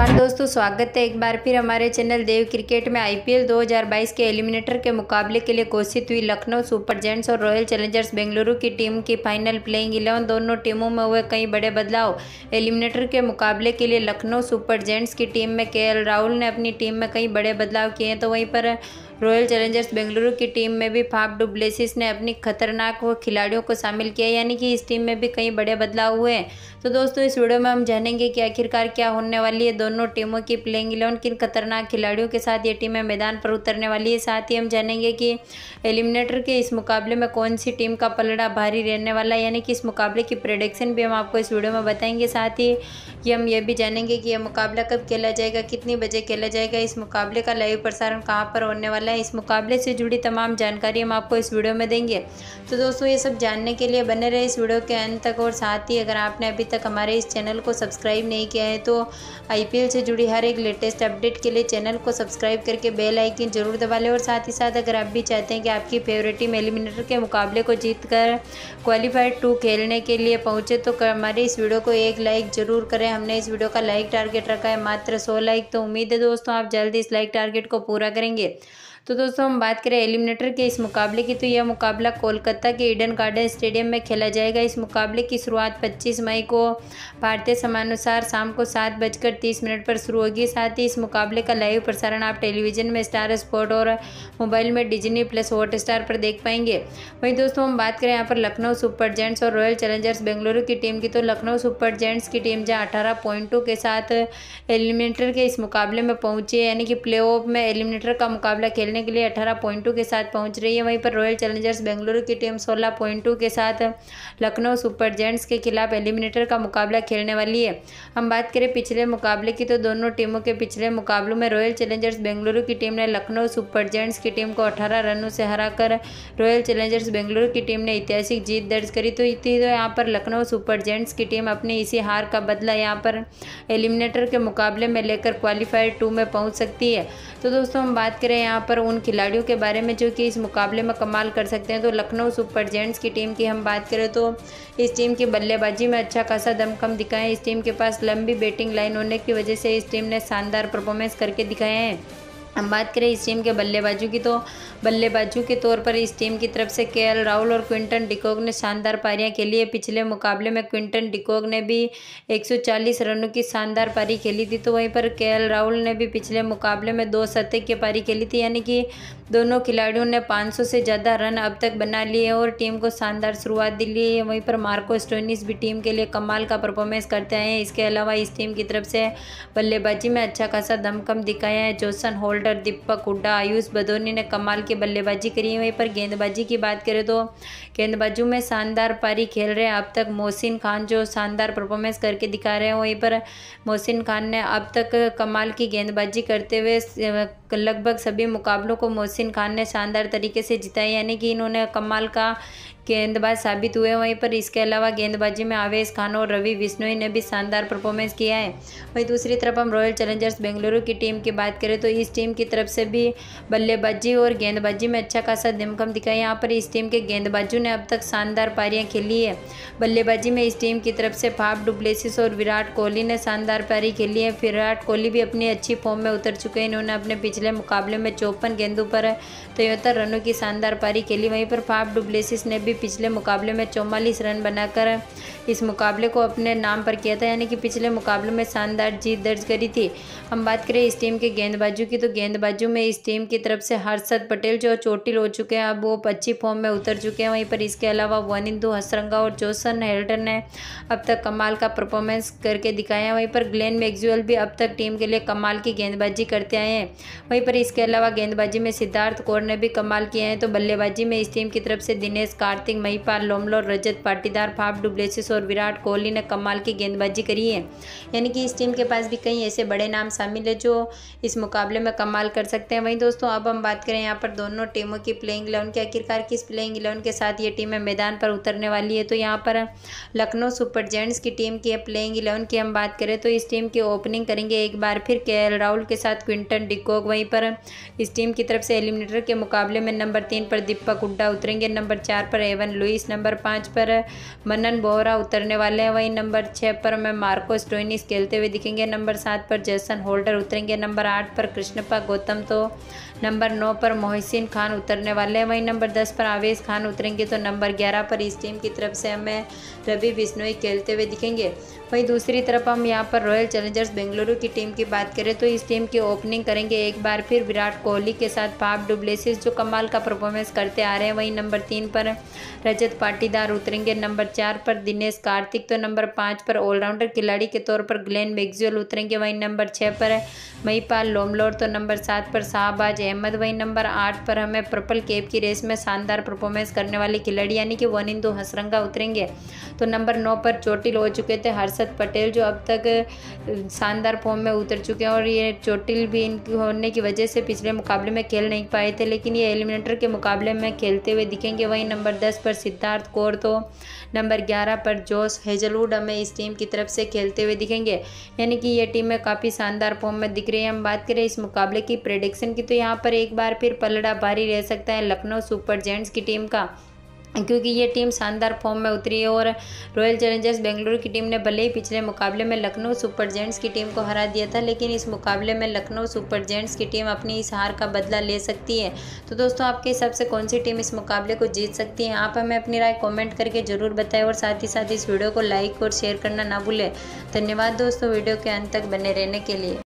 नमस्कार दोस्तों स्वागत है एक बार फिर हमारे चैनल देव क्रिकेट में आईपीएल 2022 के एलिमिनेटर के मुकाबले के लिए घोषित हुई लखनऊ सुपर जेंट्स और रॉयल चैलेंजर्स बेंगलुरु की टीम की फाइनल प्लेइंग इलेवन दोनों टीमों में हुए कई बड़े बदलाव एलिमिनेटर के मुकाबले के लिए लखनऊ सुपर जेंट्स की टीम में के राहुल ने अपनी टीम में कई बड़े बदलाव किए हैं तो वहीं पर रॉयल चैलेंजर्स बेंगलुरु की टीम में भी फाफ डुब्लेसिस ने अपनी खतरनाक खिलाड़ियों को शामिल किया यानी कि इस टीम में भी कई बड़े बदलाव हुए हैं तो दोस्तों इस वीडियो में हम जानेंगे कि आखिरकार क्या होने वाली है दोनों टीमों की प्लेइंग इलेवन किन खतरनाक खिलाड़ियों के साथ ये टीमें मैदान पर उतरने वाली है साथ ही हम जानेंगे कि एलिमिनेटर के इस मुकाबले में कौन सी टीम का पलड़ा भारी रहने वाला है यानी कि इस मुकाबले की प्रडिक्शन भी हम आपको इस वीडियो में बताएंगे साथ ही कि हम ये भी जानेंगे कि यह मुकाबला कब खेला जाएगा कितनी बजे खेला जाएगा इस मुकाबले का लाइव प्रसारण कहाँ पर होने वाला है इस मुकाबले से जुड़ी तमाम जानकारी हम आपको इस वीडियो में देंगे तो दोस्तों ये सब जानने के लिए बने रहे इस वीडियो के अंत तक और साथ ही अगर आपने अभी तक हमारे इस चैनल को सब्सक्राइब नहीं किया है तो आई से जुड़ी हर एक लेटेस्ट अपडेट के लिए चैनल को सब्सक्राइब करके बेल आइकिन जरूर दबा लें और साथ ही साथ अगर आप भी चाहते हैं कि आपकी फेवरेट टीम एलिमिनेटर के मुकाबले को जीत कर क्वालिफाइड टू खेलने के लिए पहुँचे तो हमारे इस वीडियो को एक लाइक ज़रूर करें हमने इस वीडियो का लाइक टारगेट रखा है मात्र सौ लाइक तो उम्मीद है दोस्तों आप जल्द इस लाइक टारगेट को पूरा करेंगे तो दोस्तों हम बात करें एलिमिनेटर के इस मुकाबले की तो यह मुकाबला कोलकाता के ईडन गार्डन स्टेडियम में खेला जाएगा इस मुकाबले की शुरुआत पच्चीस मई को भारतीय समानुसार शाम को सात बजकर तीस मिनट पर शुरू होगी साथ ही इस मुकाबले का लाइव प्रसारण आप टेलीविजन में स्टार स्पोर्ट और मोबाइल में डिजनी प्लस हॉट स्टार पर देख पाएंगे वहीं दोस्तों हम बात करें यहाँ पर लखनऊ सुपर जेंट्स और रॉयल चैलेंजर्स बेंगलुरु की टीम की तो लखनऊ सुपर जेंट्स की टीम जहाँ अठारह पॉइंटों के साथ एलिमिनेटर के इस मुकाबले में पहुंची यानी कि प्ले में एलिमिनेटर का मुकाबला खेल खेलने के लिए अठारह पॉइंटों के साथ पहुंच रही है वहीं पर रॉयल चैलेंजर्स बेंगलुरु की टीम सोलह पॉइंटों के साथ लखनऊ सुपर जेंट्स के खिलाफ एलिमिनेटर का मुकाबला खेलने वाली है हम बात करें पिछले मुकाबले की तो दोनों टीमों के पिछले मुकाबलों में रॉयल चैलेंजर्स बेंगलुरु की टीम ने लखनऊ सुपर जेंट्स की टीम को अठारह रनों से हराकर रॉयल चैलेंजर्स बेंगलुरु की टीम ने ऐतिहासिक जीत दर्ज करी तो इतनी तो यहाँ पर लखनऊ सुपर जेंट्स की टीम अपनी इसी हार का बदला यहाँ पर एलिमिनेटर के मुकाबले में लेकर क्वालिफायर टू में पहुँच सकती है तो दोस्तों हम बात करें यहाँ पर उन खिलाड़ियों के बारे में जो कि इस मुकाबले में कमाल कर सकते हैं तो लखनऊ सुपर जेंट्स की टीम की हम बात करें तो इस टीम की बल्लेबाजी में अच्छा खासा दमखम दिखाएं इस टीम के पास लंबी बैटिंग लाइन होने की वजह से इस टीम ने शानदार परफॉर्मेंस करके दिखाए हैं हम बात करें इस टीम के बल्लेबाजों की तो बल्लेबाजों के तौर पर इस टीम की तरफ से के राहुल और क्विंटन डिकॉग ने शानदार पारियां खेली है पिछले मुकाबले में क्विंटन डिकॉक ने भी 140 रनों की शानदार पारी खेली थी तो वहीं पर के राहुल ने भी पिछले मुकाबले में दो शतक की पारी खेली थी यानी कि दोनों खिलाड़ियों ने 500 से ज़्यादा रन अब तक बना लिए और टीम को शानदार शुरुआत दिली है वहीं पर मार्को स्टोनिस भी टीम के लिए कमाल का परफॉर्मेंस करते हैं इसके अलावा इस टीम की तरफ से बल्लेबाजी में अच्छा खासा दमकम दिखाया है जोसन होल्डर दीपक हुड्डा आयुष बदोनी ने कमाल की बल्लेबाजी करी है वहीं पर गेंदबाजी की बात करें तो गेंदबाजों में शानदार पारी खेल रहे हैं अब तक मोहसिन खान जो शानदार परफॉर्मेंस करके दिखा रहे हैं वहीं पर मोहसिन खान ने अब तक कमाल की गेंदबाजी करते हुए लगभग सभी मुकाबलों को मोहसिन मोहसिन खान ने शानदार तरीके से जिताई यानी कि इन्होंने कमाल का गेंदबाज साबित हुए वहीं पर इसके अलावा गेंदबाजी में आवेश खान और रवि बिश्नोई ने भी शानदार परफॉर्मेंस किया है वहीं दूसरी तरफ हम रॉयल चैलेंजर्स बेंगलुरु की टीम की बात करें तो इस टीम की तरफ से भी बल्लेबाजी और गेंदबाजी में अच्छा खासा दमखम दिखाई यहाँ पर इस टीम के गेंदबाजों ने अब तक शानदार पारियाँ खेली है बल्लेबाजी में इस टीम की तरफ से फाप डुप्लेसिस और विराट कोहली ने शानदार पारी खेली है विराट कोहली भी अपनी अच्छी फॉर्म में उतर चुके हैं इन्होंने अपने पिछले मुकाबले में चौपन गेंदों पर तिहत्तर रनों की शानदार पारी खेली वहीं पर फाप डुप्लेसिस ने भी पिछले मुकाबले में चौवालीस रन बनाकर इस मुकाबले को अपने नाम पर किया था यानी कि पिछले मुकाबले में शानदार जीत दर्ज करी थी हम बात करें इस टीम के गेंदबाजों की तो गेंदबाजों में इस टीम की तरफ से हर्षद पटेल जो चोटिल हो चुके हैं अब वो अच्छी फॉर्म में उतर चुके हैं वहीं पर इसके अलावा वनिंदु हसरंगा और जोसन हेल्टन ने अब तक कमाल का परफॉर्मेंस करके दिखाया है वहीं पर ग्लेन मैगजुअल भी अब तक टीम के लिए कमाल की गेंदबाजी करते आए हैं वहीं पर इसके अलावा गेंदबाजी में सिद्धार्थ कौर ने भी कमाल किए हैं तो बल्लेबाजी में इस टीम की तरफ से दिनेश कार्तिक कार्तिक महिपाल लोमलो रजत पाटीदार फाफ डुब्लेसिस और विराट कोहली ने कमाल की गेंदबाजी करी है यानी कि इस टीम के पास भी कई ऐसे बड़े नाम शामिल है जो इस मुकाबले में कमाल कर सकते हैं वहीं दोस्तों अब हम बात करें यहाँ पर दोनों टीमों की प्लेइंग इलेवन के आखिरकार किस प्लेइंग इलेवन के साथ ये टीमें मैदान पर उतरने वाली है तो यहाँ पर लखनऊ सुपर जेंट्स की टीम की प्लेइंग इलेवन की हम बात करें तो इस टीम की ओपनिंग करेंगे एक बार फिर के राहुल के साथ क्विंटन डिकॉक वहीं पर इस टीम की तरफ से एलिमिनेटर के मुकाबले में नंबर तीन पर दीपक हुड्डा उतरेंगे नंबर चार पर एवन लुइस नंबर पाँच पर मनन बोहरा उतरने वाले हैं वहीं नंबर छः पर हमें मार्को स्टोइनिस खेलते हुए दिखेंगे नंबर सात पर जैसन होल्डर उतरेंगे नंबर आठ पर कृष्णपा गौतम तो नंबर नौ पर मोहसिन खान उतरने वाले हैं वहीं नंबर दस पर आवेश खान उतरेंगे तो नंबर ग्यारह पर इस टीम की तरफ से हमें रवि बिश्नोई खेलते हुए दिखेंगे वहीं दूसरी तरफ हम यहाँ पर रॉयल चैलेंजर्स बेंगलुरु की टीम की बात करें तो इस टीम की ओपनिंग करेंगे एक बार फिर विराट कोहली के साथ पाप डुप्लेसिस जो कमाल का परफॉर्मेंस करते आ रहे हैं वहीं नंबर तीन पर रजत पाटीदार उतरेंगे नंबर चार पर दिनेश कार्तिक तो नंबर पाँच पर ऑलराउंडर खिलाड़ी के तौर पर ग्लेन मैगजुअल उतरेंगे वहीं नंबर छः पर महीपाल मईपाल लोमलोर तो नंबर सात पर शाहबाज अहमद वहीं नंबर आठ पर हमें पर्पल कैप की रेस में शानदार परफॉर्मेंस करने वाले खिलाड़ी यानी कि वन इंदू हसरंगा उतरेंगे तो नंबर नौ पर चोटिल हो चुके थे हर्षद पटेल जो अब तक शानदार फॉर्म में उतर चुके हैं और ये चोटिल भी इनकी होने की वजह से पिछले मुकाबले में खेल नहीं पाए थे लेकिन ये एलिमिनेटर के मुकाबले में खेलते हुए दिखेंगे वहीं नंबर दस दस पर सिद्धार्थ कौर तो नंबर ग्यारह पर जोस हेजलवुड हमें इस टीम की तरफ से खेलते हुए दिखेंगे यानी कि ये टीमें काफ़ी शानदार फॉर्म में दिख रही है हम बात करें इस मुकाबले की प्रेडिक्शन की तो यहाँ पर एक बार फिर पलड़ा भारी रह सकता है लखनऊ सुपर जेंट्स की टीम का क्योंकि ये टीम शानदार फॉर्म में उतरी है और रॉयल चैलेंजर्स बेंगलुरु की टीम ने भले ही पिछले मुकाबले में लखनऊ सुपर जेंट्स की टीम को हरा दिया था लेकिन इस मुकाबले में लखनऊ सुपर जेंट्स की टीम अपनी इस हार का बदला ले सकती है तो दोस्तों आपके हिसाब से कौन सी टीम इस मुकाबले को जीत सकती है आप हमें अपनी राय कॉमेंट करके ज़रूर बताएं और साथ ही साथ इस वीडियो को लाइक और शेयर करना ना भूलें धन्यवाद दोस्तों वीडियो के अंत तक बने रहने के लिए